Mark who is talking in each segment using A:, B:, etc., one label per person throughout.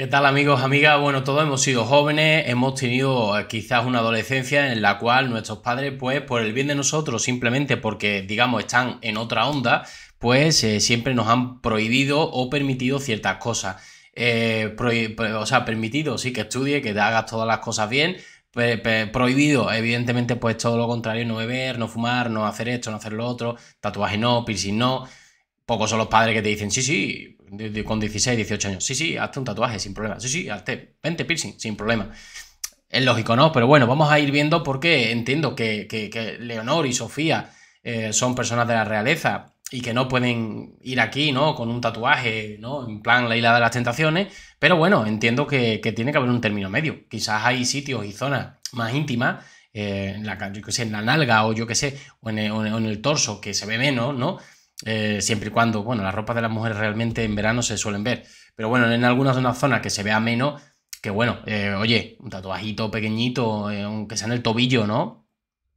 A: ¿Qué tal amigos, amigas? Bueno, todos hemos sido jóvenes, hemos tenido quizás una adolescencia en la cual nuestros padres, pues por el bien de nosotros, simplemente porque, digamos, están en otra onda, pues eh, siempre nos han prohibido o permitido ciertas cosas. Eh, o sea, permitido, sí, que estudie, que te hagas todas las cosas bien, prohibido, evidentemente, pues todo lo contrario, no beber, no fumar, no hacer esto, no hacer lo otro, tatuaje no, piercing no, Pocos son los padres que te dicen, sí, sí, con 16, 18 años, sí, sí, hazte un tatuaje sin problema, sí, sí, hazte 20 piercing sin problema. Es lógico, ¿no? Pero bueno, vamos a ir viendo porque entiendo que, Leonor y Sofía eh, son personas de la realeza y que no pueden ir aquí, ¿no? Con un tatuaje, ¿no? En plan la isla de las tentaciones. Pero bueno, entiendo que, tiene que haber un término medio. Quizás hay sitios y zonas más íntimas, eh, en, la, en la nalga o yo qué sé, en o en el torso, que se ve menos, ¿no? Eh, siempre y cuando, bueno, las ropas de las mujeres realmente en verano se suelen ver. Pero bueno, en algunas zonas, zonas que se vea menos, que bueno, eh, oye, un tatuajito pequeñito, eh, aunque sea en el tobillo, ¿no?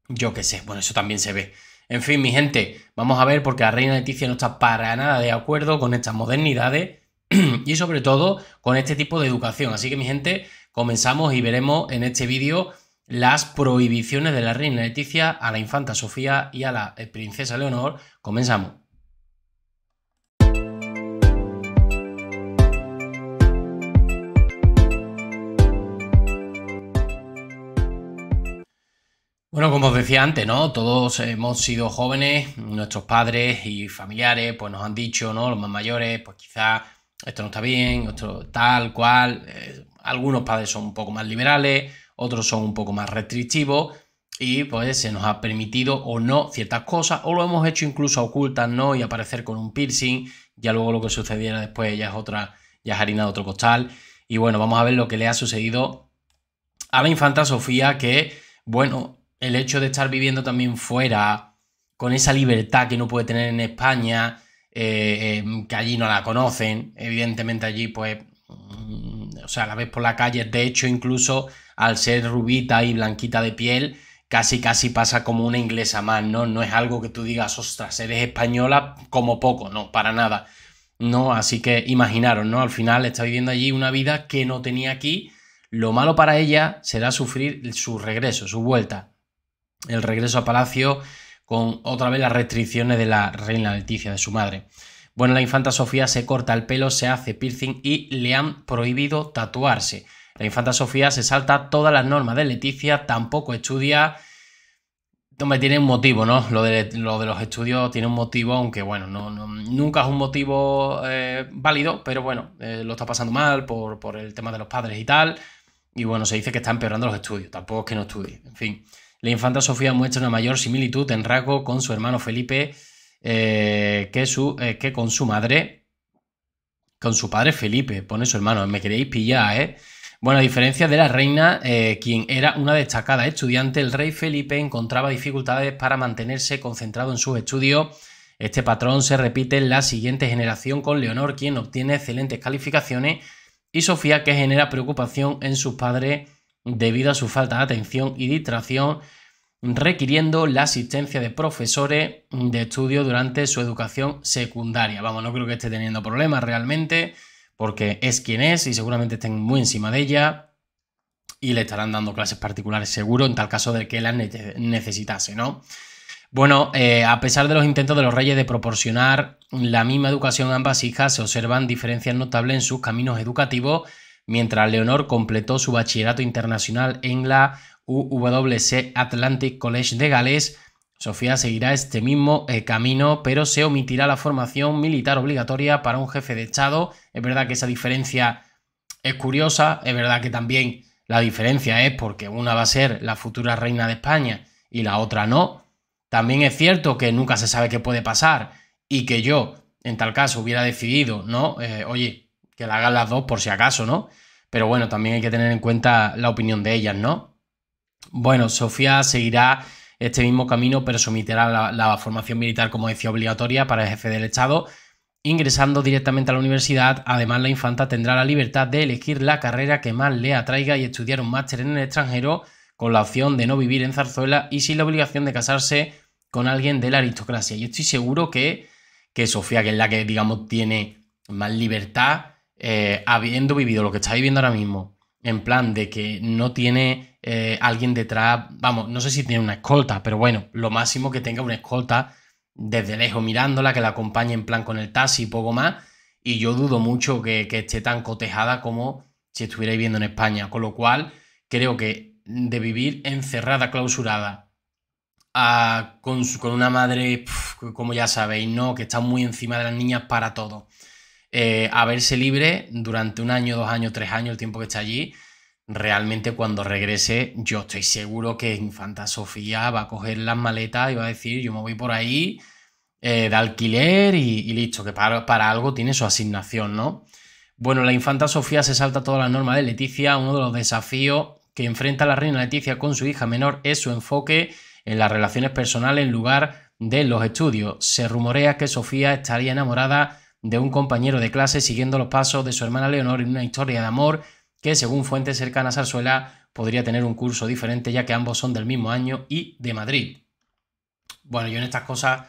A: Yo qué sé, bueno, eso también se ve. En fin, mi gente, vamos a ver porque la reina Leticia no está para nada de acuerdo con estas modernidades y sobre todo con este tipo de educación. Así que mi gente, comenzamos y veremos en este vídeo las prohibiciones de la reina Leticia a la infanta Sofía y a la princesa Leonor. Comenzamos. Bueno, como os decía antes, ¿no? Todos hemos sido jóvenes, nuestros padres y familiares pues nos han dicho, ¿no? Los más mayores, pues quizás esto no está bien, tal, cual. Eh, algunos padres son un poco más liberales, otros son un poco más restrictivos y pues se nos ha permitido o no ciertas cosas o lo hemos hecho incluso ocultas, ¿no? Y aparecer con un piercing, ya luego lo que sucediera después ya es otra, ya es harina de otro costal. Y bueno, vamos a ver lo que le ha sucedido a la infanta Sofía que, bueno, el hecho de estar viviendo también fuera, con esa libertad que no puede tener en España, eh, eh, que allí no la conocen, evidentemente allí pues, mm, o sea, la ves por la calle, de hecho incluso al ser rubita y blanquita de piel, casi casi pasa como una inglesa más, ¿no? No es algo que tú digas, ostras, eres española como poco, no, para nada. No, así que imaginaros, ¿no? Al final está viviendo allí una vida que no tenía aquí. Lo malo para ella será sufrir su regreso, su vuelta el regreso a palacio con otra vez las restricciones de la reina Leticia, de su madre. Bueno, la infanta Sofía se corta el pelo, se hace piercing y le han prohibido tatuarse. La infanta Sofía se salta todas las normas de Leticia, tampoco estudia. Hombre, tiene un motivo, ¿no? Lo de, los estudios tiene un motivo, aunque bueno, nunca es un motivo eh, válido, pero bueno, eh, lo está pasando mal por, por el tema de los padres y tal. Y bueno, se dice que está empeorando los estudios, tampoco es que no estudie, en fin la infanta Sofía muestra una mayor similitud en rasgo con su hermano Felipe eh, eh, que, con su madre, con su padre Felipe, pone su hermano, me queréis pillar, ¿eh? Bueno, a diferencia de la reina, eh, quien era una destacada estudiante, el rey Felipe encontraba dificultades para mantenerse concentrado en sus estudios. Este patrón se repite en la siguiente generación con Leonor, quien obtiene excelentes calificaciones, y Sofía, que genera preocupación en sus padres debido a su falta de atención y distracción, requiriendo la asistencia de profesores de estudio durante su educación secundaria. Vamos, no creo que esté teniendo problemas realmente, porque es quien es y seguramente estén muy encima de ella y le estarán dando clases particulares seguro en tal caso de que las necesitase, ¿no? Bueno, eh, a pesar de los intentos de los reyes de proporcionar la misma educación a ambas hijas, se observan diferencias notables en sus caminos educativos mientras Leonor completó su bachillerato internacional en la UWC Atlantic College de Gales. Sofía seguirá este mismo eh, camino, pero se omitirá la formación militar obligatoria para un jefe de Estado. Es verdad que esa diferencia es curiosa, es verdad que también la diferencia es porque una va a ser la futura reina de España y la otra no. También es cierto que nunca se sabe qué puede pasar y que yo, en tal caso, hubiera decidido, ¿no? Eh, oye, que la hagan las dos por si acaso, ¿no? Pero bueno, también hay que tener en cuenta la opinión de ellas, ¿no? Bueno, Sofía seguirá este mismo camino, pero someterá la, formación militar, como decía, obligatoria para el jefe del Estado, ingresando directamente a la universidad. Además, la infanta tendrá la libertad de elegir la carrera que más le atraiga y estudiar un máster en el extranjero, con la opción de no vivir en Zarzuela y sin la obligación de casarse con alguien de la aristocracia. Yo estoy seguro que, que Sofía, que es la que, digamos, tiene más libertad, eh, habiendo vivido lo que estáis viviendo ahora mismo, en plan de que no tiene eh, alguien detrás, vamos, no sé si tiene una escolta, pero bueno, lo máximo que tenga una escolta desde lejos mirándola, que la acompañe en plan con el taxi y poco más, y yo dudo mucho que, esté tan cotejada como si estuviera viviendo en España, con lo cual creo que de vivir encerrada, clausurada, con, una madre, como ya sabéis, ¿no? Que está muy encima de las niñas para todo. Eh, a verse libre durante un año, dos años, tres años, el tiempo que está allí. Realmente cuando regrese, yo estoy seguro que Infanta Sofía va a coger las maletas y va a decir, yo me voy por ahí eh, de alquiler y, listo, que para, para, algo tiene su asignación, ¿no? Bueno, la Infanta Sofía se salta toda la norma de Leticia. Uno de los desafíos que enfrenta la reina Leticia con su hija menor es su enfoque en las relaciones personales en lugar de los estudios. Se rumorea que Sofía estaría enamorada de un compañero de clase siguiendo los pasos de su hermana Leonor en una historia de amor que, según fuentes cercanas a Arzuela, podría tener un curso diferente ya que ambos son del mismo año y de Madrid. Bueno, yo en estas cosas,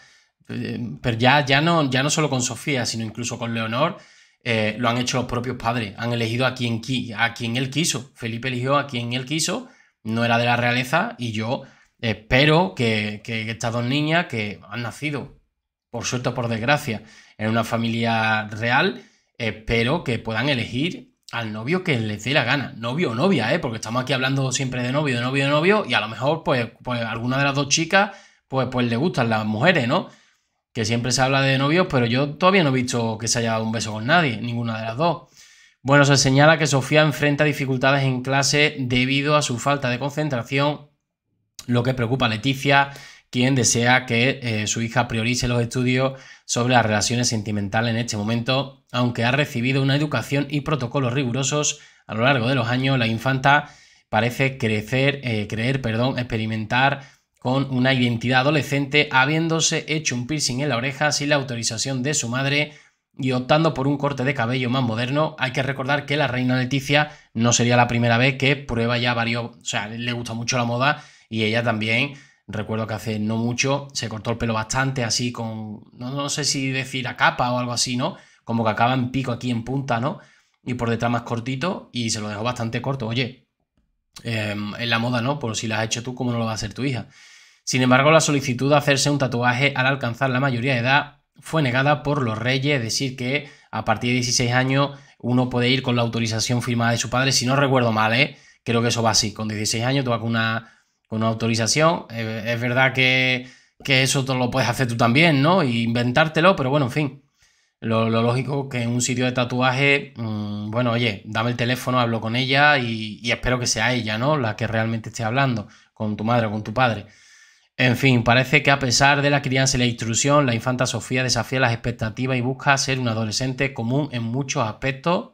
A: eh, pero ya, ya, no, ya no solo con Sofía, sino incluso con Leonor, eh, lo han hecho los propios padres, han elegido a quien, a quien él quiso. Felipe eligió a quien él quiso, no era de la realeza y yo espero que, que estas dos niñas que han nacido por suerte por desgracia, en una familia real, espero que puedan elegir al novio que les dé la gana, novio o novia, ¿eh? porque estamos aquí hablando siempre de novio, de novio, de novio, y a lo mejor, pues, pues, alguna de las dos chicas, pues, pues le gustan las mujeres, ¿no? Que siempre se habla de novios, pero yo todavía no he visto que se haya dado un beso con nadie, ninguna de las dos. Bueno, se señala que Sofía enfrenta dificultades en clase debido a su falta de concentración, lo que preocupa a Leticia, quien desea que eh, su hija priorice los estudios sobre las relaciones sentimentales en este momento, aunque ha recibido una educación y protocolos rigurosos a lo largo de los años, la infanta parece crecer, eh, creer, perdón, experimentar con una identidad adolescente, habiéndose hecho un piercing en la oreja sin la autorización de su madre y optando por un corte de cabello más moderno. Hay que recordar que la reina Leticia no sería la primera vez que prueba ya varios, o sea, le gusta mucho la moda y ella también Recuerdo que hace no mucho se cortó el pelo bastante, así con, no, no sé si decir a capa o algo así, ¿no? Como que acaba en pico aquí en punta, ¿no? Y por detrás más cortito y se lo dejó bastante corto. Oye, en em, la moda, ¿no? Por si la has hecho tú, ¿cómo no lo va a hacer tu hija? Sin embargo, la solicitud de hacerse un tatuaje al alcanzar la mayoría de edad fue negada por los reyes, es decir, que a partir de 16 años uno puede ir con la autorización firmada de su padre, si no recuerdo mal, ¿eh? creo que eso va así, con 16 años tú vas una con una autorización. Eh, es verdad que, eso lo puedes hacer tú también, ¿no? Y inventártelo, pero bueno, en fin. Lo, lógico que en un sitio de tatuaje, mm, bueno, oye, dame el teléfono, hablo con ella y, y, espero que sea ella, ¿no? La que realmente esté hablando, con tu madre o con tu padre. En fin, parece que a pesar de la crianza y la instrucción, la infanta Sofía desafía las expectativas y busca ser un adolescente común en muchos aspectos.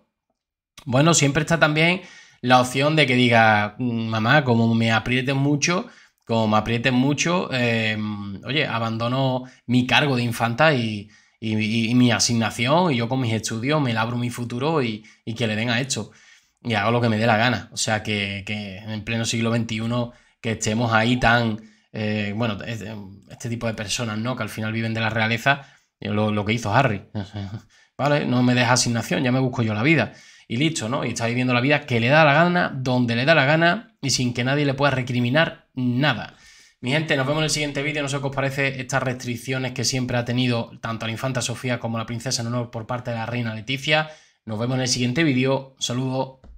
A: Bueno, siempre está también la opción de que diga, mamá, como me aprieten mucho, como me aprieten mucho, em, oye, abandono mi cargo de infanta y, mi asignación y yo con mis estudios me labro mi futuro y, que le den a esto. Y hago lo que me dé la gana. O sea, que, que en pleno siglo XXI que estemos ahí tan, eh, bueno, eh, este, tipo de personas, ¿no? Que al final viven de la realeza, lo, lo que hizo Harry. vale, no me deja asignación, ya me busco yo la vida y listo, ¿no? Y está viviendo la vida que le da la gana, donde le da la gana y sin que nadie le pueda recriminar nada. Mi gente, nos vemos en el siguiente vídeo. No sé qué os parece estas restricciones que siempre ha tenido tanto la infanta Sofía como la princesa en honor por parte de la reina Leticia. Nos vemos en el siguiente vídeo. Saludos.